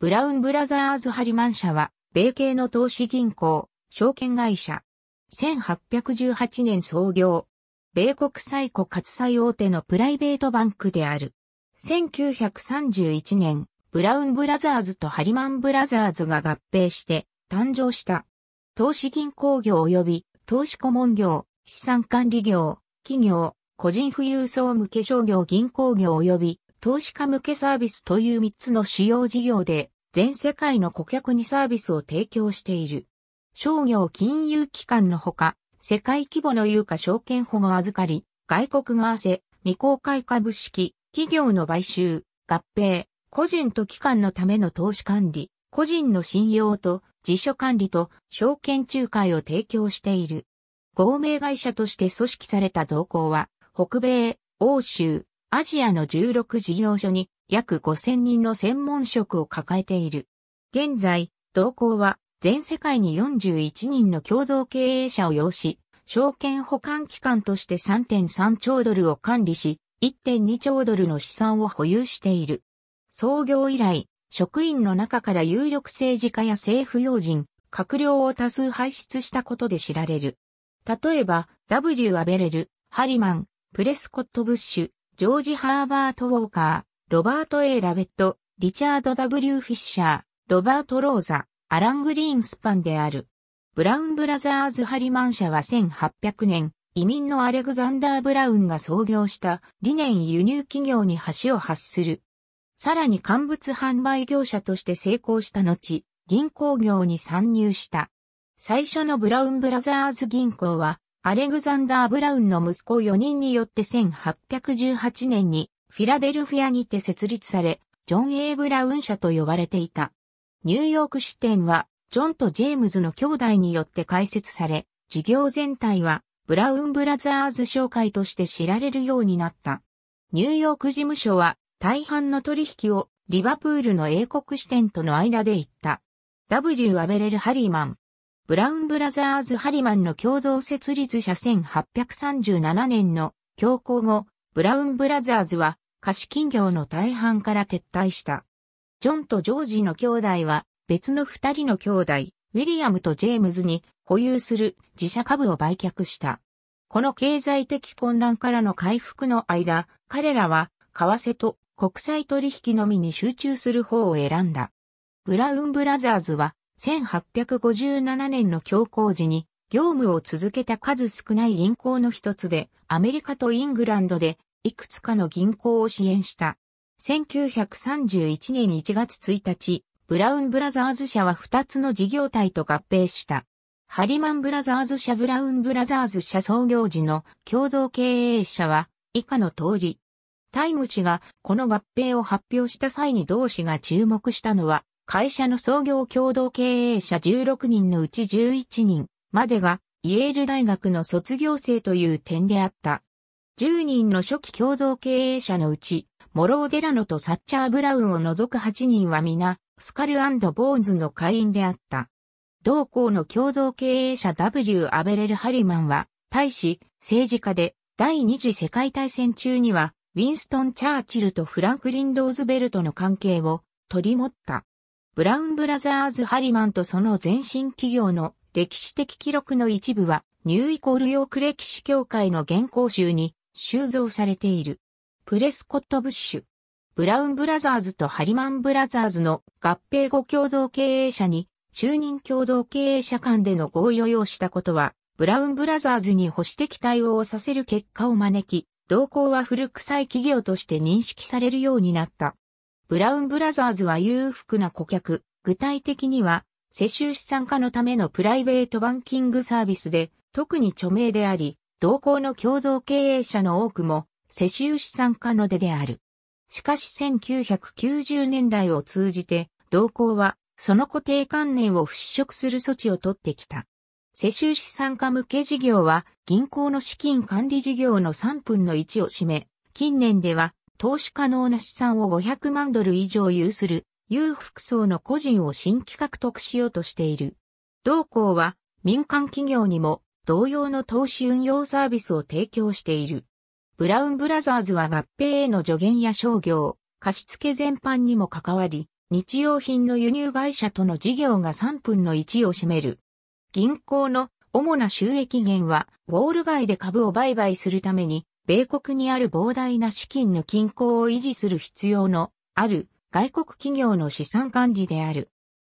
ブラウンブラザーズハリマン社は、米系の投資銀行、証券会社。1818年創業。米国最古活つ大手のプライベートバンクである。1931年、ブラウンブラザーズとハリマンブラザーズが合併して誕生した。投資銀行業及び投資顧問業、資産管理業、企業、個人富裕層向け商業銀行業及び投資家向けサービスという3つの主要事業で、全世界の顧客にサービスを提供している。商業金融機関のほか、世界規模の有価証券保護預かり、外国わせ、未公開株式、企業の買収、合併、個人と機関のための投資管理、個人の信用と辞書管理と証券仲介を提供している。合名会社として組織された動向は、北米、欧州、アジアの16事業所に約5000人の専門職を抱えている。現在、同行は全世界に41人の共同経営者を要し、証券保管機関として3.3兆ドルを管理し、1.2兆ドルの資産を保有している。創業以来、職員の中から有力政治家や政府要人、閣僚を多数輩出したことで知られる。例えば、W. アベレル、ハリマン、プレスコット・ブッシュ、ジョージ・ハーバート・ウォーカー、ロバート・ A・ ラベット、リチャード・ W・ フィッシャー、ロバート・ローザ、アラン・グリーンスパンである。ブラウン・ブラザーズ・ハリマン社は1800年、移民のアレグザンダー・ブラウンが創業した理念輸入企業に橋を発する。さらに乾物販売業者として成功した後、銀行業に参入した。最初のブラウン・ブラザーズ銀行はアレグザンダー・ブラウンの息子4人によって1818年にフィラデルフィアにて設立され、ジョン・ A・ ブラウン社と呼ばれていた。ニューヨーク支店は、ジョンとジェームズの兄弟によって開設され、事業全体は、ブラウン・ブラザーズ商会として知られるようになった。ニューヨーク事務所は、大半の取引をリバプールの英国支店との間で行った。W・ アベレル・ハリーマン、ブラウンブラザーズ・ハリマンの共同設立者1837年の強行後、ブラウンブラザーズは貸金業の大半から撤退した。ジョンとジョージの兄弟は別の二人の兄弟、ウィリアムとジェームズに保有する自社株を売却した。この経済的混乱からの回復の間、彼らは為替と国際取引のみに集中する方を選んだ。ブラウンブラザーズは1857年の強行時に業務を続けた数少ない銀行の一つで、アメリカとイングランドでいくつかの銀行を支援した。1931年1月1日、ブラウンブラザーズ社は2つの事業体と合併した。ハリマンブラザーズ社ブラウンブラザーズ社創業時の共同経営者は以下の通り。タイム氏がこの合併を発表した際に同氏が注目したのは会社の創業共同経営者16人のうち11人までがイエール大学の卒業生という点であった。10人の初期共同経営者のうち、モロー・デラノとサッチャー・ブラウンを除く8人は皆、スカルボーンズの会員であった。同校の共同経営者 W・ アベレル・ハリマンは、大使、政治家で、第二次世界大戦中には、ウィンストン・チャーチルとフランクリン・ローズベルトの関係を取り持った。ブラウンブラザーズ・ハリマンとその前身企業の歴史的記録の一部は、ニューイコールヨーク歴史協会の現行集に収蔵されている。プレスコット・ブッシュ。ブラウンブラザーズとハリマンブラザーズの合併後共同経営者に就任共同経営者間での合意を要したことは、ブラウンブラザーズに保守的対応をさせる結果を招き、同行は古臭い企業として認識されるようになった。ブラウンブラザーズは裕福な顧客、具体的には、世襲資産家のためのプライベートバンキングサービスで、特に著名であり、同行の共同経営者の多くも、世襲資産家の出である。しかし1990年代を通じて、同行は、その固定観念を払拭する措置を取ってきた。世襲資産家向け事業は、銀行の資金管理事業の3分の1を占め、近年では、投資可能な資産を500万ドル以上有する、裕福層の個人を新規獲得しようとしている。同行は民間企業にも同様の投資運用サービスを提供している。ブラウンブラザーズは合併への助言や商業、貸付全般にも関わり、日用品の輸入会社との事業が3分の1を占める。銀行の主な収益源は、ウォール街で株を売買するために米国にある膨大な資金の均衡を維持する必要のある外国企業の資産管理である。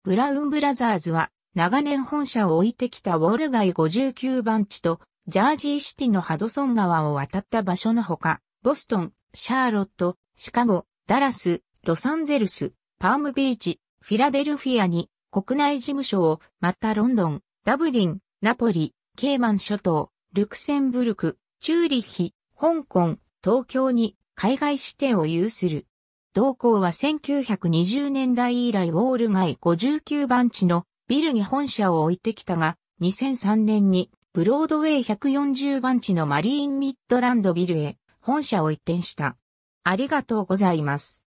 ブラウンブラザーズは長年本社を置いてきたウォール街59番地とジャージーシティのハドソン川を渡った場所のほか、ボストン、シャーロット、シカゴ、ダラス、ロサンゼルス、パームビーチ、フィラデルフィアに国内事務所を、またロンドン、ダブリン、ナポリ、ケイマン諸島、ルクセンブルク、チューリッヒ、香港、東京に海外支店を有する。同行は1920年代以来ウォール街59番地のビルに本社を置いてきたが、2003年にブロードウェイ140番地のマリーンミッドランドビルへ本社を移転した。ありがとうございます。